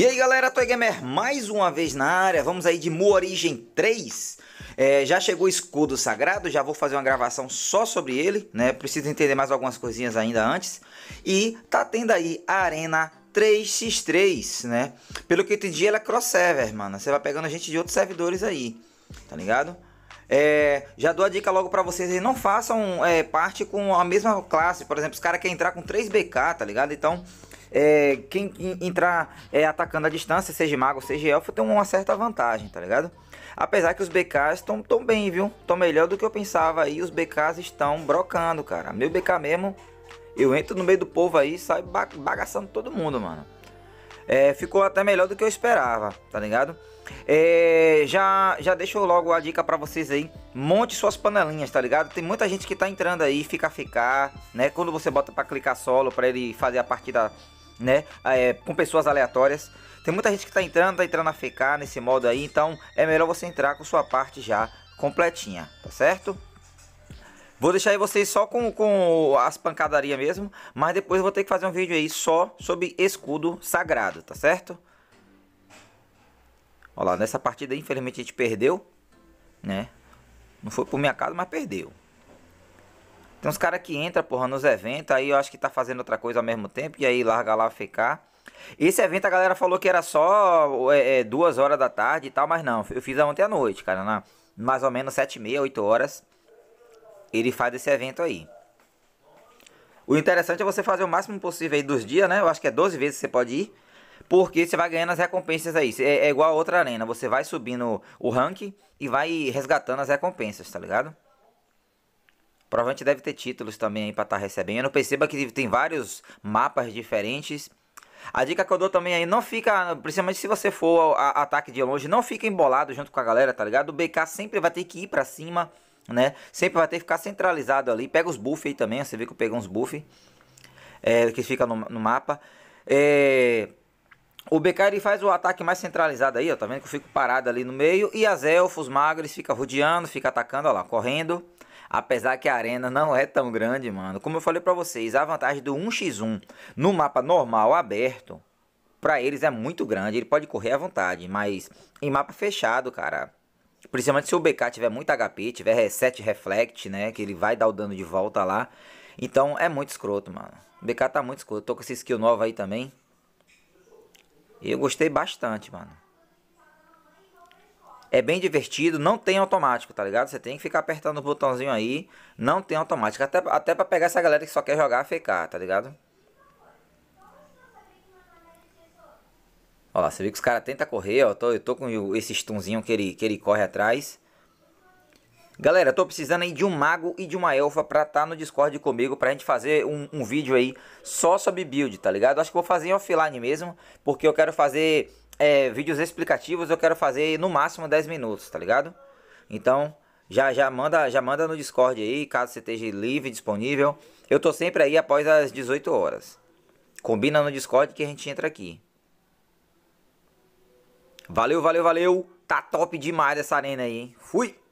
E aí galera, Toy Gamer mais uma vez na área, vamos aí de Mu Origem 3 é, Já chegou o Escudo Sagrado, já vou fazer uma gravação só sobre ele né? Preciso entender mais algumas coisinhas ainda antes E tá tendo aí a Arena 3x3, né? Pelo que eu entendi ela é cross-server, mano Você vai pegando gente de outros servidores aí, tá ligado? É, já dou a dica logo pra vocês, não façam é, parte com a mesma classe Por exemplo, os caras querem entrar com 3 BK, tá ligado? Então é, quem entrar é, atacando a distância, seja mago, seja elfo, tem uma certa vantagem, tá ligado? Apesar que os BKs estão tão bem, viu? Estão melhor do que eu pensava aí. Os BKs estão brocando, cara. Meu BK mesmo, eu entro no meio do povo aí e saio bagaçando todo mundo, mano. É, ficou até melhor do que eu esperava, tá ligado? É, já, já deixo logo a dica para vocês aí. Monte suas panelinhas, tá ligado? Tem muita gente que tá entrando aí, fica ficar, né? Quando você bota para clicar solo, para ele fazer a partida né? Ah, é, com pessoas aleatórias. Tem muita gente que tá entrando, tá entrando a FK nesse modo aí, então é melhor você entrar com sua parte já completinha, tá certo? Vou deixar aí vocês só com, com as pancadarias mesmo, mas depois vou ter que fazer um vídeo aí só sobre escudo sagrado, tá certo? Olha lá, nessa partida infelizmente a gente perdeu, né? Não foi por minha casa, mas perdeu. Tem uns caras que entra, porra, nos eventos, aí eu acho que tá fazendo outra coisa ao mesmo tempo, e aí larga lá ficar. Esse evento a galera falou que era só é, é, duas horas da tarde e tal, mas não, eu fiz ontem à noite, cara, na, mais ou menos sete e meia, oito horas, ele faz esse evento aí. O interessante é você fazer o máximo possível aí dos dias, né? Eu acho que é 12 vezes que você pode ir. Porque você vai ganhando as recompensas aí. É, é igual a outra arena. Você vai subindo o ranking e vai resgatando as recompensas, tá ligado? Provavelmente deve ter títulos também aí pra estar tá recebendo. Perceba que tem vários mapas diferentes. A dica que eu dou também aí, não fica, principalmente se você for a, a, ataque de longe, não fica embolado junto com a galera, tá ligado? O BK sempre vai ter que ir pra cima, né? Sempre vai ter que ficar centralizado ali. Pega os buff aí também, você vê que eu peguei uns buff. é, que fica no, no mapa. É, o BK ele faz o ataque mais centralizado aí, ó, tá vendo que eu fico parado ali no meio. E as elfos, magros, fica rodeando, fica atacando, ó lá, correndo. Apesar que a arena não é tão grande, mano. Como eu falei pra vocês, a vantagem do 1x1 no mapa normal aberto, pra eles é muito grande. Ele pode correr à vontade, mas em mapa fechado, cara. Principalmente se o BK tiver muito HP, tiver reset reflect, né? Que ele vai dar o dano de volta lá. Então é muito escroto, mano. O BK tá muito escroto. Tô com esse skill nova aí também. E eu gostei bastante, mano. É bem divertido, não tem automático, tá ligado? Você tem que ficar apertando o botãozinho aí, não tem automático. Até, até pra pegar essa galera que só quer jogar FK, tá ligado? Ó, você viu que os caras tentam correr, ó. Eu tô, eu tô com esse stunzinho que ele, que ele corre atrás. Galera, tô precisando aí de um mago e de uma elfa pra estar tá no Discord comigo pra gente fazer um, um, vídeo aí só sobre build, tá ligado? Acho que vou fazer offline mesmo, porque eu quero fazer é, vídeos explicativos eu quero fazer no máximo 10 minutos, tá ligado? Então, já já manda, já manda no Discord aí, caso você esteja livre, disponível. Eu tô sempre aí após as 18 horas. Combina no Discord que a gente entra aqui. Valeu, valeu, valeu. Tá top demais essa arena aí, hein? Fui!